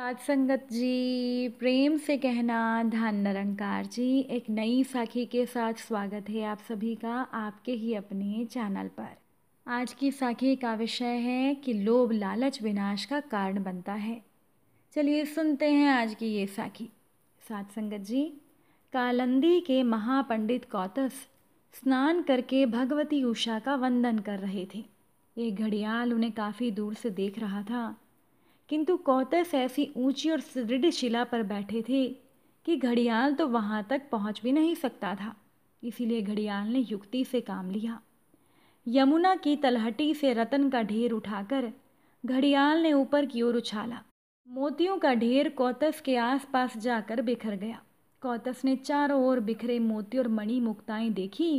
साध संगत जी प्रेम से कहना धन निरंकार जी एक नई साखी के साथ स्वागत है आप सभी का आपके ही अपने चैनल पर आज की साखी का विषय है कि लोभ लालच विनाश का कारण बनता है चलिए सुनते हैं आज की ये साखी साध संगत जी कालंदी के महापंडित कौतस स्नान करके भगवती उषा का वंदन कर रहे थे एक घड़ियाल उन्हें काफ़ी दूर से देख रहा था किंतु कौतस ऐसी ऊंची और सुदृढ़ शिला पर बैठे थे कि घड़ियाल तो वहाँ तक पहुँच भी नहीं सकता था इसीलिए घड़ियाल ने युक्ति से काम लिया यमुना की तलहटी से रतन का ढेर उठाकर घड़ियाल ने ऊपर की ओर उछाला मोतियों का ढेर कौतस के आसपास जाकर बिखर गया कौतस ने चारों ओर बिखरे मोती और मणि मुक्ताएं देखी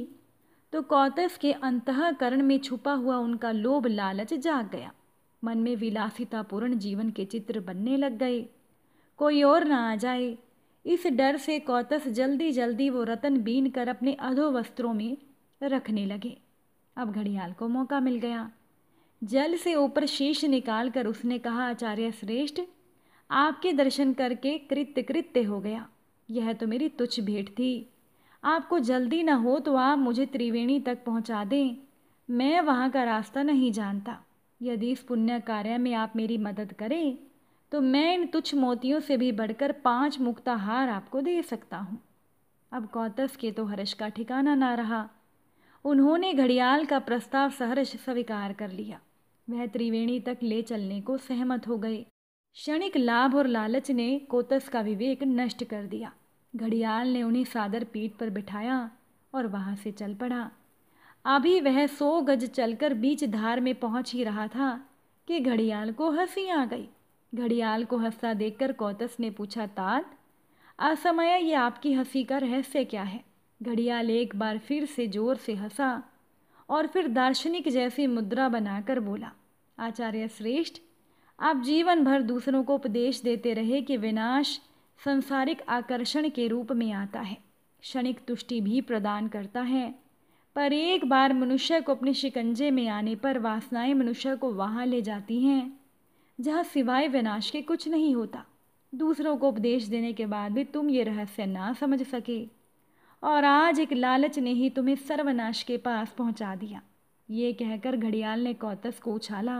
तो कौतस के अंतकरण में छुपा हुआ उनका लोभ लालच जाग गया मन में विलासितापूर्ण जीवन के चित्र बनने लग गए कोई और ना आ जाए इस डर से कौतस जल्दी जल्दी वो रतन बीन कर अपने अधो वस्त्रों में रखने लगे अब घड़ियाल को मौका मिल गया जल से ऊपर शीश निकाल कर उसने कहा आचार्य श्रेष्ठ आपके दर्शन करके कृत्य कृत्य हो गया यह तो मेरी तुच्छ भेंट थी आपको जल्दी न हो तो आप मुझे त्रिवेणी तक पहुंचा दें मैं वहाँ का रास्ता नहीं जानता यदि इस पुण्य कार्य में आप मेरी मदद करें तो मैं इन तुच्छ मोतियों से भी बढ़कर पांच मुक्ताहार आपको दे सकता हूँ अब कौतस के तो हर्ष का ठिकाना ना रहा उन्होंने घड़ियाल का प्रस्ताव सहर्ष स्वीकार कर लिया वह त्रिवेणी तक ले चलने को सहमत हो गए क्षणिक लाभ और लालच ने कोतस का विवेक नष्ट कर दिया घड़ियाल ने उन्हें सादर पीठ पर बिठाया और वहाँ से चल पड़ा अभी वह सौ गज चलकर बीच धार में पहुंच ही रहा था कि घड़ियाल को हंसी आ गई घड़ियाल को हंसता देखकर कौतस ने पूछा तात असमय ये आपकी हंसी का रहस्य क्या है घड़ियाल एक बार फिर से जोर से हंसा और फिर दार्शनिक जैसी मुद्रा बनाकर बोला आचार्य श्रेष्ठ आप जीवन भर दूसरों को उपदेश देते रहे कि विनाश संसारिक आकर्षण के रूप में आता है क्षणिक तुष्टि भी प्रदान करता है पर एक बार मनुष्य को अपने शिकंजे में आने पर वासनाएं मनुष्य को वहाँ ले जाती हैं जहाँ सिवाय विनाश के कुछ नहीं होता दूसरों को उपदेश देने के बाद भी तुम ये रहस्य ना समझ सके और आज एक लालच ने ही तुम्हें सर्वनाश के पास पहुंचा दिया ये कहकर घड़ियाल ने कौतस को उछाला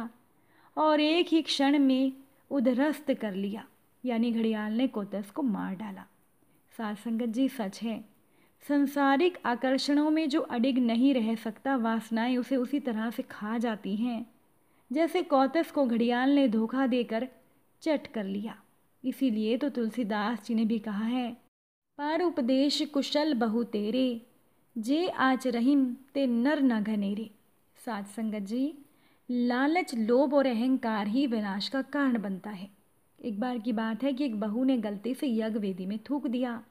और एक ही क्षण में उधरस्त कर लिया यानी घड़ियाल ने कोतस को मार डाला सार संगत जी सच है संसारिक आकर्षणों में जो अडिग नहीं रह सकता वासनाएं उसे उसी तरह से खा जाती हैं जैसे कौतस को घड़ियाल ने धोखा देकर चट कर लिया इसीलिए तो तुलसीदास जी ने भी कहा है पार उपदेश कुशल बहु तेरे जे आच रहीम ते नर न घनेरे सात संगत जी लालच लोभ और अहंकार ही विनाश का कारण बनता है एक बार की बात है कि एक बहू ने गलती से यज्ञ वेदी में थूक दिया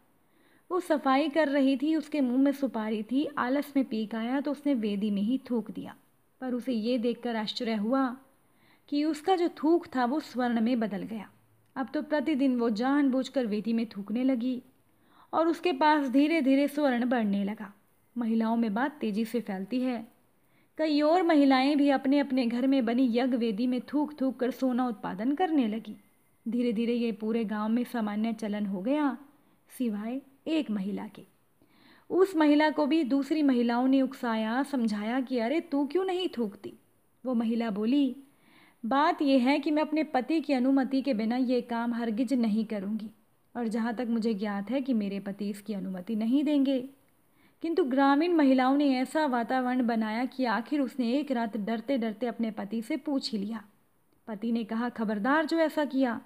वो सफाई कर रही थी उसके मुंह में सुपारी थी आलस में पी आया तो उसने वेदी में ही थूक दिया पर उसे ये देखकर आश्चर्य हुआ कि उसका जो थूक था वो स्वर्ण में बदल गया अब तो प्रतिदिन वो जानबूझकर वेदी में थूकने लगी और उसके पास धीरे धीरे स्वर्ण बढ़ने लगा महिलाओं में बात तेजी से फैलती है कई और महिलाएं भी अपने अपने घर में बनी यज्ञ वेदी में थूक थूक कर सोना उत्पादन करने लगी धीरे धीरे ये पूरे गांव में सामान्य चलन हो गया सिवाय एक महिला की उस महिला को भी दूसरी महिलाओं ने उकसाया समझाया कि अरे तू क्यों नहीं थूकती वो महिला बोली बात यह है कि मैं अपने पति की अनुमति के बिना ये काम हरगिज नहीं करूँगी और जहाँ तक मुझे ज्ञात है कि मेरे पति इसकी अनुमति नहीं देंगे किंतु ग्रामीण महिलाओं ने ऐसा वातावरण बनाया कि आखिर उसने एक रात डरते डरते अपने पति से पूछ ही लिया पति ने कहा खबरदार जो ऐसा किया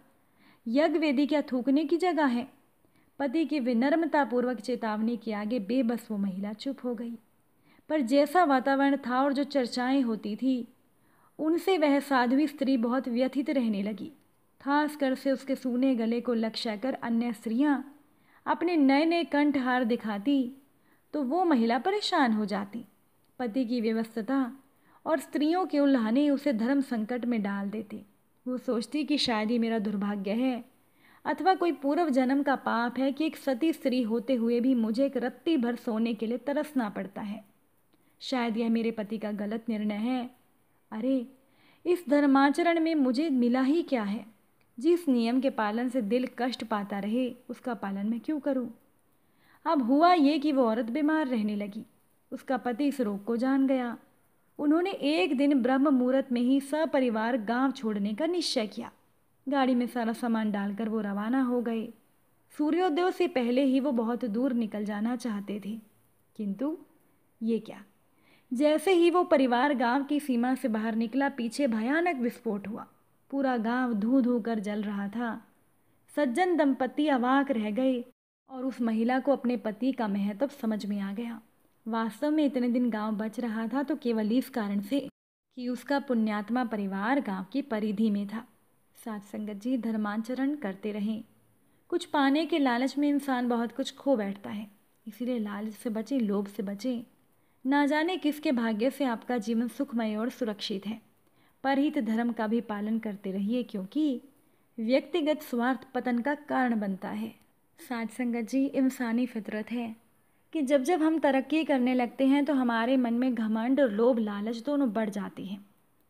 यज्ञ वेदी क्या थूकने की जगह है पति की पूर्वक चेतावनी के आगे बेबस वो महिला चुप हो गई पर जैसा वातावरण था और जो चर्चाएं होती थी उनसे वह साध्वी स्त्री बहुत व्यथित रहने लगी खास कर से उसके सूने गले को लक्ष्य कर अन्य स्त्रियाँ अपने नए नए कंठहार दिखाती तो वो महिला परेशान हो जाती पति की व्यवस्थता और स्त्रियों के उल्हाने उसे धर्म संकट में डाल देते वो सोचती कि शायद ही मेरा दुर्भाग्य है अथवा कोई पूर्व जन्म का पाप है कि एक सती स्त्री होते हुए भी मुझे एक रत्ती भर सोने के लिए तरसना पड़ता है शायद यह मेरे पति का गलत निर्णय है अरे इस धर्माचरण में मुझे मिला ही क्या है जिस नियम के पालन से दिल कष्ट पाता रहे उसका पालन मैं क्यों करूं? अब हुआ ये कि वो औरत बीमार रहने लगी उसका पति इस रोग को जान गया उन्होंने एक दिन ब्रह्म मुहूर्त में ही सपरिवार गांव छोड़ने का निश्चय किया गाड़ी में सारा सामान डालकर वो रवाना हो गए सूर्योदय से पहले ही वो बहुत दूर निकल जाना चाहते थे किंतु ये क्या जैसे ही वो परिवार गांव की सीमा से बाहर निकला पीछे भयानक विस्फोट हुआ पूरा गांव धू धू कर जल रहा था सज्जन दंपति अवाक रह गए और उस महिला को अपने पति का महत्व समझ में आ गया वास्तव में इतने दिन गांव बच रहा था तो केवल इस कारण से कि उसका पुण्यात्मा परिवार गांव की परिधि में था साथ संगत जी धर्मांचरण करते रहें कुछ पाने के लालच में इंसान बहुत कुछ खो बैठता है इसीलिए लालच से बचें लोभ से बचें ना जाने किसके भाग्य से आपका जीवन सुखमय और सुरक्षित है पर हित धर्म का भी पालन करते रहिए क्योंकि व्यक्तिगत स्वार्थ पतन का कारण बनता है साथ संगत जी इंसानी फितरत है कि जब जब हम तरक्की करने लगते हैं तो हमारे मन में घमंड और लोभ लालच दोनों बढ़ जाते हैं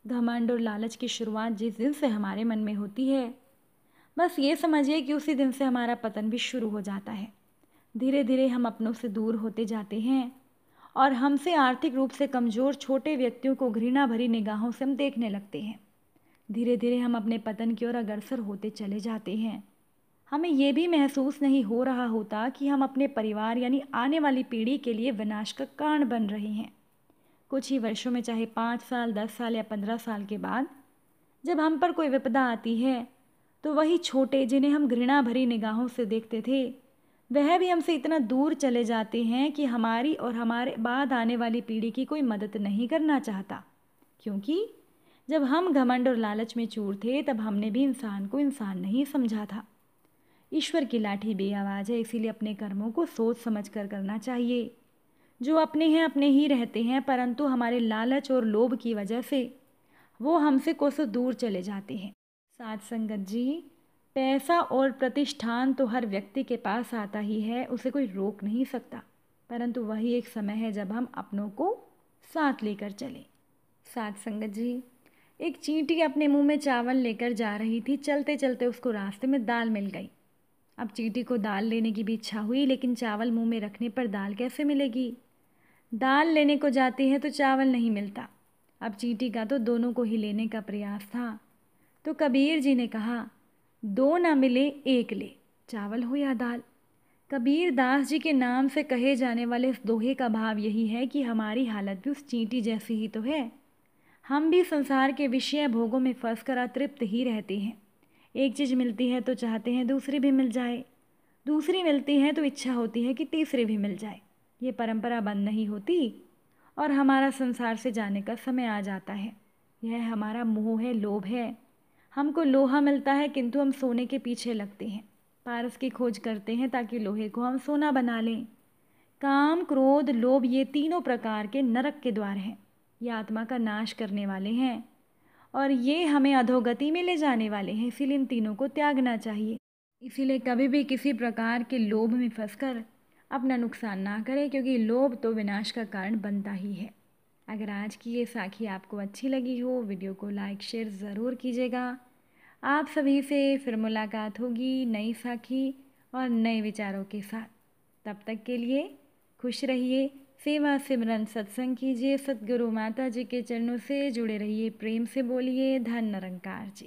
घमंड और लालच की शुरुआत जिस दिन से हमारे मन में होती है बस ये समझिए कि उसी दिन से हमारा पतन भी शुरू हो जाता है धीरे धीरे हम अपनों से दूर होते जाते हैं और हमसे आर्थिक रूप से कमज़ोर छोटे व्यक्तियों को घृणा भरी निगाहों से हम देखने लगते हैं धीरे धीरे हम अपने पतन की ओर अग्रसर होते चले जाते हैं हमें यह भी महसूस नहीं हो रहा होता कि हम अपने परिवार यानी आने वाली पीढ़ी के लिए विनाश का कारण बन रहे हैं कुछ ही वर्षों में चाहे पाँच साल दस साल या पंद्रह साल के बाद जब हम पर कोई विपदा आती है तो वही छोटे जिन्हें हम घृणा भरी निगाहों से देखते थे वह भी हमसे इतना दूर चले जाते हैं कि हमारी और हमारे बाद आने वाली पीढ़ी की कोई मदद नहीं करना चाहता क्योंकि जब हम घमंड और लालच में चूर थे तब हमने भी इंसान को इंसान नहीं समझा था ईश्वर की लाठी बेआवाज़ है इसीलिए अपने कर्मों को सोच समझ कर करना चाहिए जो अपने हैं अपने ही रहते हैं परंतु हमारे लालच और लोभ की वजह से वो हमसे कोसों दूर चले जाते हैं सात संगत जी पैसा और प्रतिष्ठान तो हर व्यक्ति के पास आता ही है उसे कोई रोक नहीं सकता परंतु वही एक समय है जब हम अपनों को साथ लेकर चले साथ संगत जी एक चींटी अपने मुंह में चावल लेकर जा रही थी चलते चलते उसको रास्ते में दाल मिल गई अब चीटी को दाल लेने की भी इच्छा हुई लेकिन चावल मुंह में रखने पर दाल कैसे मिलेगी दाल लेने को जाती है तो चावल नहीं मिलता अब चीटी का तो दोनों को ही लेने का प्रयास था तो कबीर जी ने कहा दो ना मिले एक ले चावल हो या दाल कबीर दास जी के नाम से कहे जाने वाले इस दोहे का भाव यही है कि हमारी हालत भी उस चींटी जैसी ही तो है हम भी संसार के विषय भोगों में फंस कर अतृप्त ही रहते हैं एक चीज़ मिलती है तो चाहते हैं दूसरी भी मिल जाए दूसरी मिलती है तो इच्छा होती है कि तीसरी भी मिल जाए ये परंपरा बंद नहीं होती और हमारा संसार से जाने का समय आ जाता है यह हमारा मोह है लोभ है हमको लोहा मिलता है किंतु हम सोने के पीछे लगते हैं पारस की खोज करते हैं ताकि लोहे को हम सोना बना लें काम क्रोध लोभ ये तीनों प्रकार के नरक के द्वार हैं ये आत्मा का नाश करने वाले हैं और ये हमें अधोगति में ले जाने वाले हैं इसीलिए इन तीनों को त्यागना चाहिए इसीलिए कभी भी किसी प्रकार के लोभ में फंसकर अपना नुकसान ना करें क्योंकि लोभ तो विनाश का कारण बनता ही है अगर आज की ये साखी आपको अच्छी लगी हो वीडियो को लाइक शेयर ज़रूर कीजिएगा आप सभी से फिर मुलाकात होगी नई साखी और नए विचारों के साथ तब तक के लिए खुश रहिए सेवा सिमरन सत्संग कीजिए सतगुरु माता जी के चरणों से जुड़े रहिए प्रेम से बोलिए धन निरंकार जी